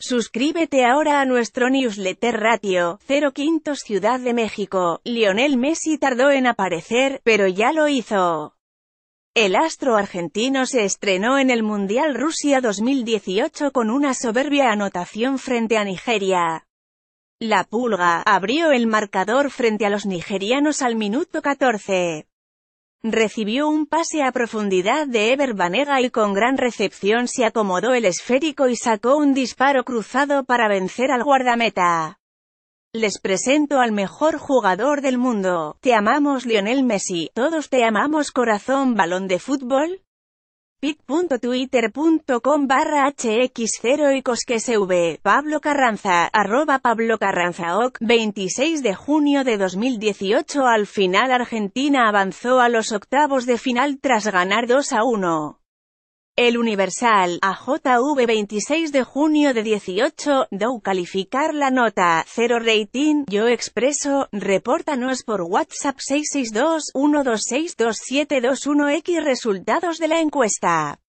Suscríbete ahora a nuestro newsletter Ratio, 0 Quintos Ciudad de México. Lionel Messi tardó en aparecer, pero ya lo hizo. El astro argentino se estrenó en el Mundial Rusia 2018 con una soberbia anotación frente a Nigeria. La Pulga abrió el marcador frente a los nigerianos al minuto 14. Recibió un pase a profundidad de Ever Banega y con gran recepción se acomodó el esférico y sacó un disparo cruzado para vencer al guardameta. Les presento al mejor jugador del mundo. Te amamos Lionel Messi, todos te amamos corazón balón de fútbol pic.twitter.com barra hx0 y cosquesv, Pablo Carranza, arroba Pablo Carranza oc, 26 de junio de 2018 Al final Argentina avanzó a los octavos de final tras ganar 2 a 1. El Universal, a JV 26 de junio de 18, Do calificar la nota, 0 rating, Yo Expreso, repórtanos por WhatsApp 662 2721 x resultados de la encuesta.